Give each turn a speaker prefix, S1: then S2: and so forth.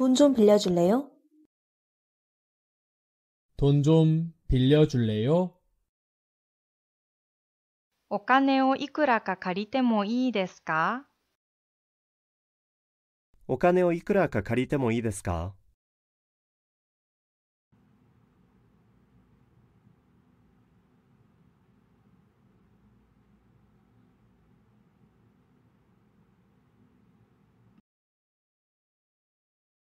S1: 돈 좀 빌려줄래요?
S2: 돈 좀
S3: 빌려줄래요?
S4: お金をいくらか借りてもいいですかお金をいくらか借りてもいいですか